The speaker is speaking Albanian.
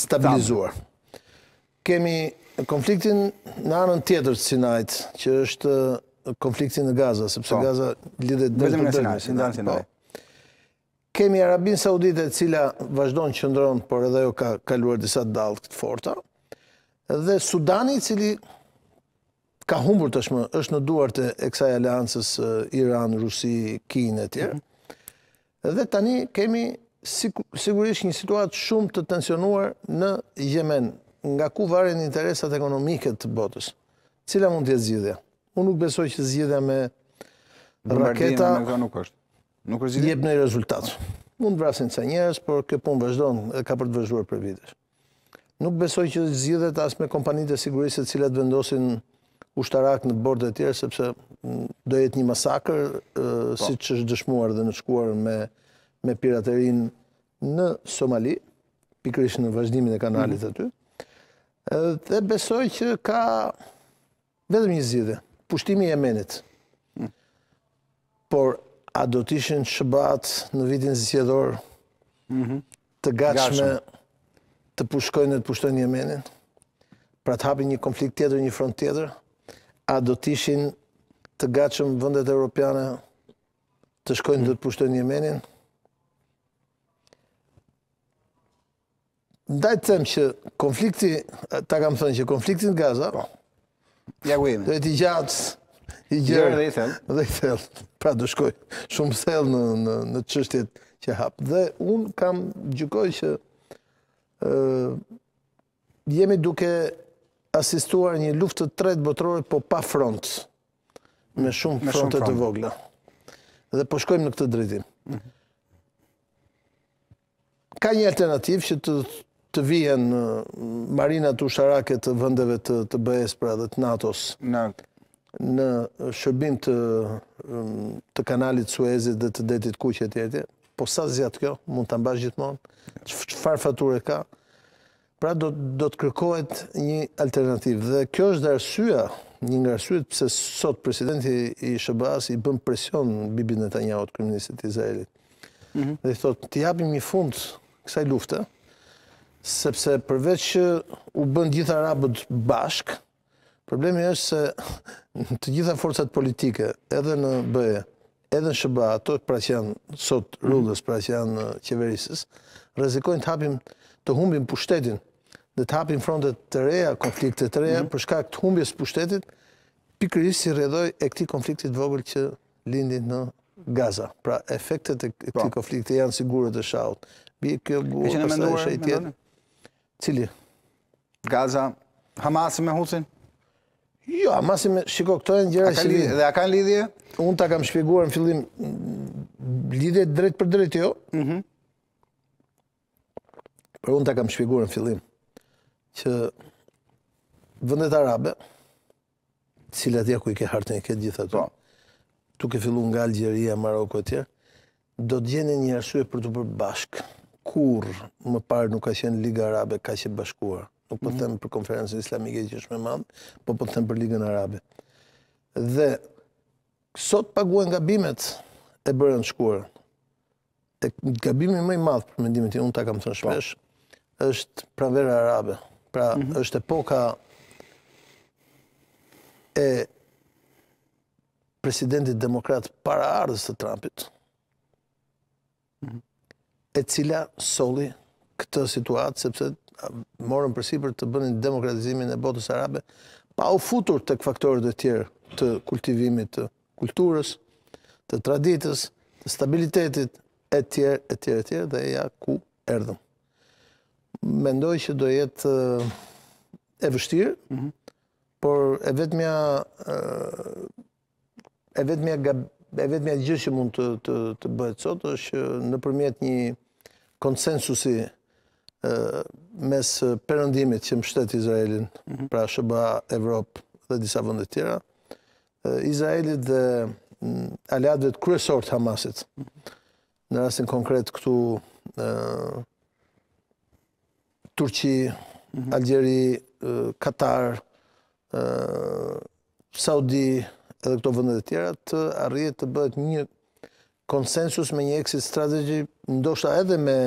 stabilizuar. Kemi konfliktin në anën tjetër të Sinajt, që është konfliktin në Gaza, sepse po. Gaza lidhet dhe të dhe Kemi Arabin Saudite, cila vazhdojnë që ndronë, por edhe jo ka kaluar disa dalë këtë forta, dhe Sudani, cili ka humbur të shmë, është në duartë e kësaj aleancës Iran, Rusi, Kine, etjerë. Mhm. Dhe tani kemi sigurisht një situatë shumë të tensionuar në Jemen, nga ku varen interesat ekonomike të botës. Cila mund jetë zgjidhja? Unë nuk besoj që zgjidhja me raketa jep në i rezultatë. Mund të vrasin ca njerës, por kë punë vëzhdojnë dhe ka për të vëzhduar për vitës. Nuk besoj që zgjidhet as me kompanit e sigurisë të cilat vendosin ushtarak në bordë e tjerë, sepse mm, do jetë një masaker, po. si që është dëshmuar dhe në shkuar me me piraterin në Somali, pikrish në vazhdimin e kanalit mhm. aty, dhe besoj që ka vedhëm një zidhe, pushtimi e menit. Mhm. Por, a do të ishën shëbat në vitin zisjedor mhm. të gatshme të pushkojnë e të pushtojnë një menin, pra të hapi një konflikt tjetër, një front tjetër, a do të ishin të gatshme vëndet e Europiane të shkojnë dhe të pushtojnë një menin, ndaj të them që konflikti, ta kam thënë që konflikti në Gaza, po. ja ku jemi. Do gjatë i jo, gjërë dhe i thellë. Dhe i thellë. Pra do shkoj shumë thellë në në në çështjet që hap. Dhe un kam gjykoj që ë jemi duke asistuar një luftë të tretë botërore po pa front me shumë frontët fronte të vogla. Dhe po shkojmë në këtë drejtim. Mhm. Ka një alternativë që të të vijen marina të vendeve të vëndeve të BES, pra dhe të NATO-s në shërbim të kanalit Suezit dhe të detit kuqet e etj. po sa zjatë kjo, mund të mbash gjithmonë, që farë e ka, pra do të kërkojt një alternativë. Dhe kjo është arsyeja një nga arsyet pse sot presidenti i Shëbas i bën presion në Bibi Netanyahu të kërminisit të Izraelit. Mhm. Dhe i thotë, të jabim një fundë kësaj luftë, sepse përveç që u bënd gjitha arabët bashk, problemi është se të gjitha forësat politike, edhe në BE, edhe në Shëba, ato pra që janë sot rullës, pra që janë uh, qeverisës, rezikojnë të hapim të humbim pushtetin, dhe të hapim frontet të reja, konfliktet të reja, mhm. përshka këtë humbjes pushtetit, pikërisht si redhoj e këti konfliktit vogël që lindit në Gaza. Pra efektet e po. këti konflikti janë sigurët e shaut. Bi kjo buë pasaj shajtjet. Cili? Gaza, Hamasi me Husin? Jo, Hamasi me... Shiko, këto e njëra që lidhje. Dhe a kanë lidhje? Unë ta kam shpjeguar në fillim lidhje drejt për drejt jo. Për mhm. unë ta kam shpjeguar në fillim që vëndet arabe, cilat ja ku i ke hartën i ke gjitha të të po. tuk e fillu nga Algeria, Maroko e tjerë, do të gjeni një arsye për të përbashkë kur më parë nuk ka qenë Liga Arabe ka qenë bashkuar. Nuk po mhm. them për konferencën islamike që është më mand, po po them për Ligën Arabe. Dhe sot paguajnë gabimet e bërën shkuar. Te gabimi më i madh për mendimin tim, unë ta kam thënë po. shpesh, është pranvera arabe. Pra, mm -hmm. është epoka e presidentit demokrat para ardhës së Trumpit. Mm -hmm e cila soli këtë situatë, sepse morën përsi për të bënin demokratizimin e botës arabe, pa u futur të faktorët dhe tjerë të kultivimit të kulturës, të traditës, të stabilitetit, e tjerë, e tjerë, e tjerë, dhe ja ku erdhëm. Mendoj që do jetë e vështirë, mhm. por e vetëmja, e vetëmja gjërë që mund të bëhet sotë, është në përmjet një, konsensusi mes përëndimit që më shtetë Izraelin, mhm. pra Shëba, Evropë dhe disa vëndet tjera, Izraelit dhe aliatve të kryesor të Hamasit, mhm. në rrasin konkret këtu Turqi, mhm. Algeri, Katar, Saudi, edhe këto vëndet tjera, të arrije të bëhet një konsensus me një exit strategy, ndoshta edhe me